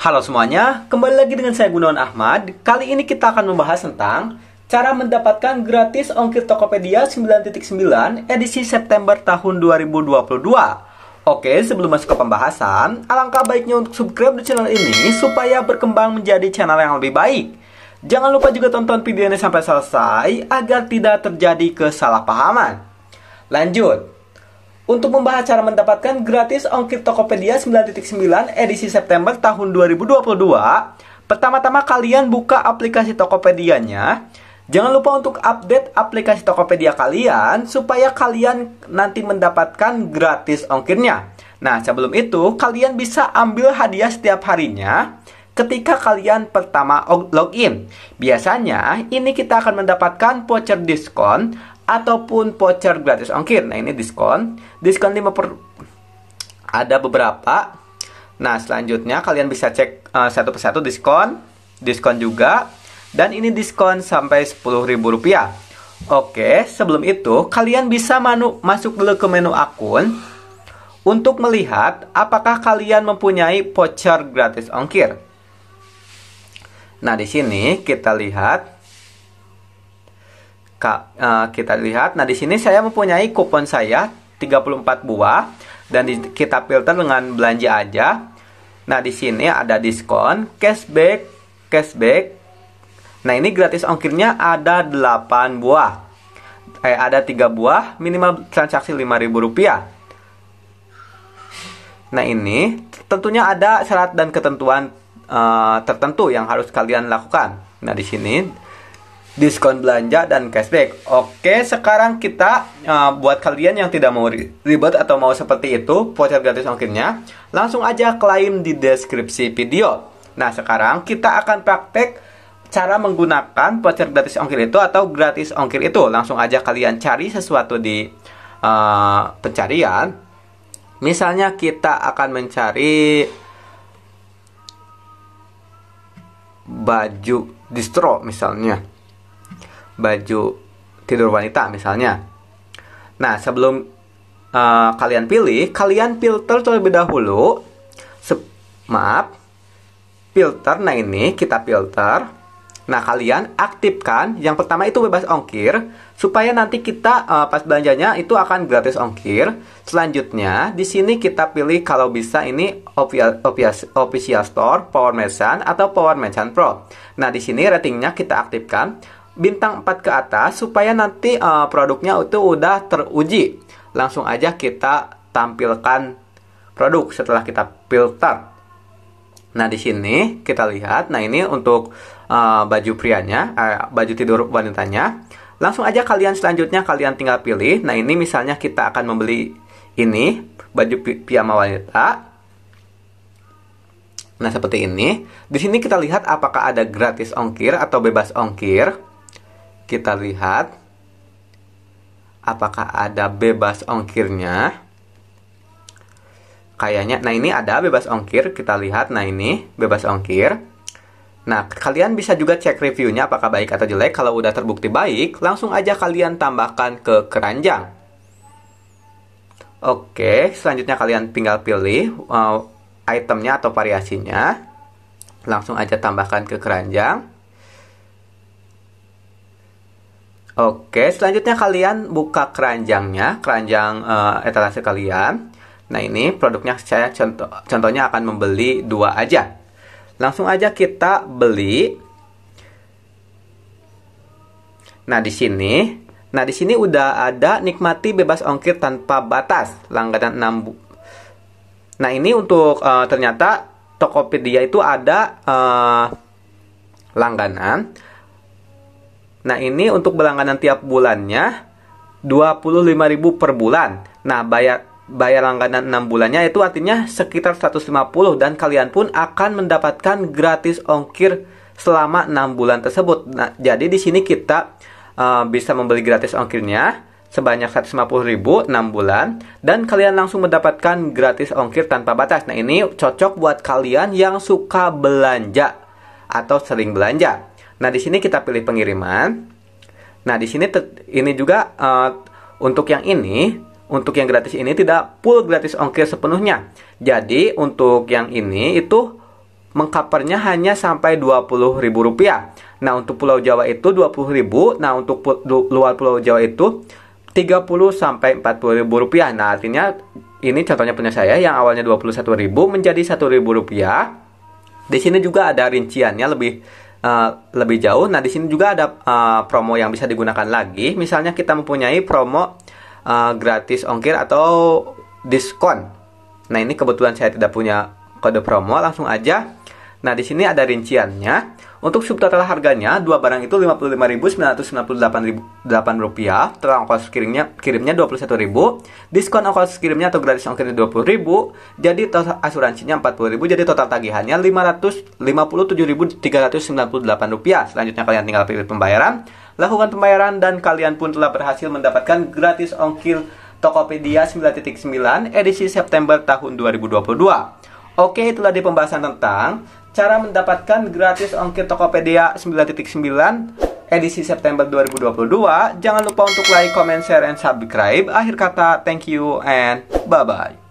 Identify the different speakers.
Speaker 1: Halo semuanya, kembali lagi dengan saya Gunawan Ahmad. Kali ini kita akan membahas tentang cara mendapatkan gratis ongkir Tokopedia 9.9 edisi September tahun 2022. Oke, sebelum masuk ke pembahasan, alangkah baiknya untuk subscribe di channel ini supaya berkembang menjadi channel yang lebih baik. Jangan lupa juga tonton video ini sampai selesai agar tidak terjadi kesalahpahaman. Lanjut, untuk membahas cara mendapatkan gratis ongkir Tokopedia 9.9 edisi September tahun 2022, pertama-tama kalian buka aplikasi Tokopedia-nya. Jangan lupa untuk update aplikasi Tokopedia kalian supaya kalian nanti mendapatkan gratis ongkirnya. Nah, sebelum itu kalian bisa ambil hadiah setiap harinya ketika kalian pertama login. Biasanya ini kita akan mendapatkan voucher diskon ataupun voucher gratis ongkir. Nah, ini diskon. Diskon 5 per ada beberapa. Nah, selanjutnya kalian bisa cek uh, satu persatu diskon, diskon juga dan ini diskon sampai Rp10.000. Oke, sebelum itu kalian bisa manu masuk dulu ke menu akun untuk melihat apakah kalian mempunyai voucher gratis ongkir. Nah, di sini kita lihat Kak, uh, kita lihat. Nah, di sini saya mempunyai kupon saya 34 buah dan di, kita filter dengan belanja aja. Nah, di sini ada diskon, cashback, cashback. Nah, ini gratis ongkirnya ada 8 buah. Eh, ada 3 buah, minimal transaksi Rp5.000. Nah, ini tentunya ada syarat dan ketentuan uh, tertentu yang harus kalian lakukan. Nah, di sini diskon belanja dan cashback. Oke, sekarang kita uh, buat kalian yang tidak mau ribet atau mau seperti itu voucher gratis ongkirnya, langsung aja klaim di deskripsi video. Nah, sekarang kita akan praktek cara menggunakan voucher gratis ongkir itu atau gratis ongkir itu. Langsung aja kalian cari sesuatu di uh, pencarian. Misalnya kita akan mencari baju distro misalnya baju tidur wanita misalnya. Nah, sebelum uh, kalian pilih, kalian filter terlebih dahulu. Se maaf, filter. Nah ini kita filter. Nah kalian aktifkan yang pertama itu bebas ongkir supaya nanti kita uh, pas belanjanya itu akan gratis ongkir. Selanjutnya di sini kita pilih kalau bisa ini official, official store, Power Merchant atau Power Merchant Pro. Nah di sini ratingnya kita aktifkan bintang 4 ke atas supaya nanti uh, produknya itu udah teruji. Langsung aja kita tampilkan produk setelah kita filter. Nah, di sini kita lihat. Nah, ini untuk uh, baju prianya, uh, baju tidur wanitanya. Langsung aja kalian selanjutnya kalian tinggal pilih. Nah, ini misalnya kita akan membeli ini baju pi piyama wanita. Nah, seperti ini. Di sini kita lihat apakah ada gratis ongkir atau bebas ongkir kita lihat apakah ada bebas ongkirnya kayaknya nah ini ada bebas ongkir kita lihat nah ini bebas ongkir nah kalian bisa juga cek reviewnya apakah baik atau jelek kalau udah terbukti baik langsung aja kalian tambahkan ke keranjang Oke, selanjutnya kalian tinggal pilih uh, itemnya atau variasinya. Langsung aja tambahkan ke keranjang. Oke, selanjutnya kalian buka keranjangnya, keranjang uh, eh, etalase kalian. Nah, ini produknya saya contoh contohnya akan membeli dua aja. Langsung aja kita beli. Nah, di sini Nah, di sini udah ada nikmati bebas ongkir tanpa batas langganan 6 bu. Nah, ini untuk uh, ternyata Tokopedia itu ada uh, langganan Nah, ini untuk berlangganan tiap bulannya 25.000 per bulan. Nah, bayar bayar langganan 6 bulannya itu artinya sekitar 150 dan kalian pun akan mendapatkan gratis ongkir selama 6 bulan tersebut. Nah, jadi di sini kita uh, bisa membeli gratis ongkirnya sebanyak 150.000 6 bulan dan kalian langsung mendapatkan gratis ongkir tanpa batas. Nah, ini cocok buat kalian yang suka belanja atau sering belanja. Nah, di sini kita pilih pengiriman. Nah, di sini ini juga uh, untuk yang ini, untuk yang gratis ini tidak full gratis ongkir sepenuhnya. Jadi, untuk yang ini itu mengkapernya hanya sampai Rp20.000. Nah, untuk Pulau Jawa itu 20.000. Nah, untuk luar Pulau Jawa itu 30 sampai 40 ribu rupiah. Nah, artinya ini contohnya punya saya yang awalnya 21 ribu menjadi 1 ribu rupiah. Di sini juga ada rinciannya lebih Eh, lebih jauh. Nah, di sini juga ada uh, promo yang bisa digunakan lagi. Misalnya kita mempunyai promo uh, gratis ongkir atau diskon. Nah, ini kebetulan saya tidak punya kode promo, langsung aja. Nah, di sini ada rinciannya. Untuk subtotal harganya, dua barang itu Rp55.998 rupiah, terang ongkos kirimnya kirimnya 21.000, diskon ongkos kirimnya atau gratis ongkirnya 20.000, jadi asuransinya 40.000, jadi total tagihannya 557.398 rupiah. Selanjutnya kalian tinggal pilih pembayaran, lakukan pembayaran dan kalian pun telah berhasil mendapatkan gratis ongkir Tokopedia 9.9 edisi September tahun 2022. Oke, itulah di pembahasan tentang cara mendapatkan gratis ongkir Tokopedia 9.9 edisi September 2022. Jangan lupa untuk like, comment, share, and subscribe. Akhir kata, thank you and bye-bye.